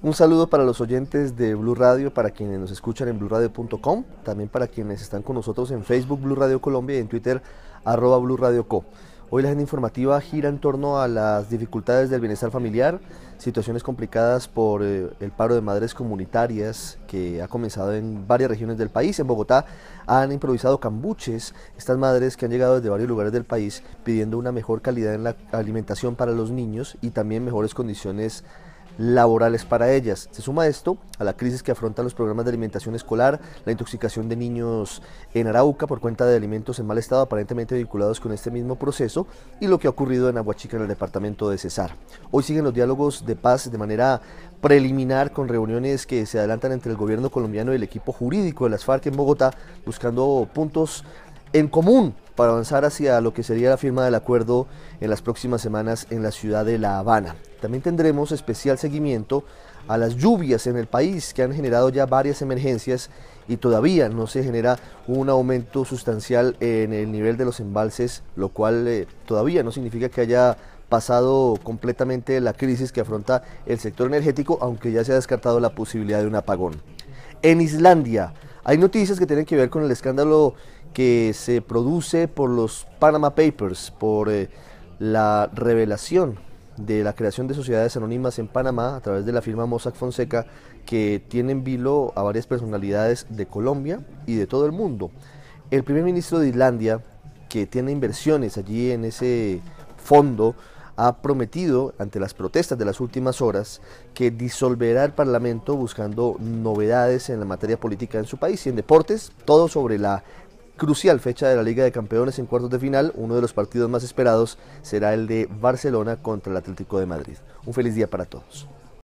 Un saludo para los oyentes de Blue Radio, para quienes nos escuchan en blueradio.com, también para quienes están con nosotros en Facebook Blue Radio Colombia y en Twitter arroba Blue Radio Co. Hoy la agenda informativa gira en torno a las dificultades del bienestar familiar, situaciones complicadas por eh, el paro de madres comunitarias que ha comenzado en varias regiones del país. En Bogotá han improvisado cambuches, estas madres que han llegado desde varios lugares del país pidiendo una mejor calidad en la alimentación para los niños y también mejores condiciones laborales para ellas. Se suma esto a la crisis que afrontan los programas de alimentación escolar, la intoxicación de niños en Arauca por cuenta de alimentos en mal estado aparentemente vinculados con este mismo proceso y lo que ha ocurrido en Aguachica en el departamento de Cesar. Hoy siguen los diálogos de paz de manera preliminar con reuniones que se adelantan entre el gobierno colombiano y el equipo jurídico de las FARC en Bogotá buscando puntos en común para avanzar hacia lo que sería la firma del acuerdo en las próximas semanas en la ciudad de La Habana. También tendremos especial seguimiento a las lluvias en el país que han generado ya varias emergencias y todavía no se genera un aumento sustancial en el nivel de los embalses, lo cual eh, todavía no significa que haya pasado completamente la crisis que afronta el sector energético, aunque ya se ha descartado la posibilidad de un apagón. En Islandia hay noticias que tienen que ver con el escándalo que se produce por los Panama Papers, por eh, la revelación de la creación de sociedades anónimas en Panamá a través de la firma Mossack Fonseca, que tiene en vilo a varias personalidades de Colombia y de todo el mundo. El primer ministro de Islandia, que tiene inversiones allí en ese fondo, ha prometido, ante las protestas de las últimas horas, que disolverá el Parlamento buscando novedades en la materia política en su país y en deportes, todo sobre la crucial fecha de la Liga de Campeones en cuartos de final, uno de los partidos más esperados será el de Barcelona contra el Atlético de Madrid. Un feliz día para todos.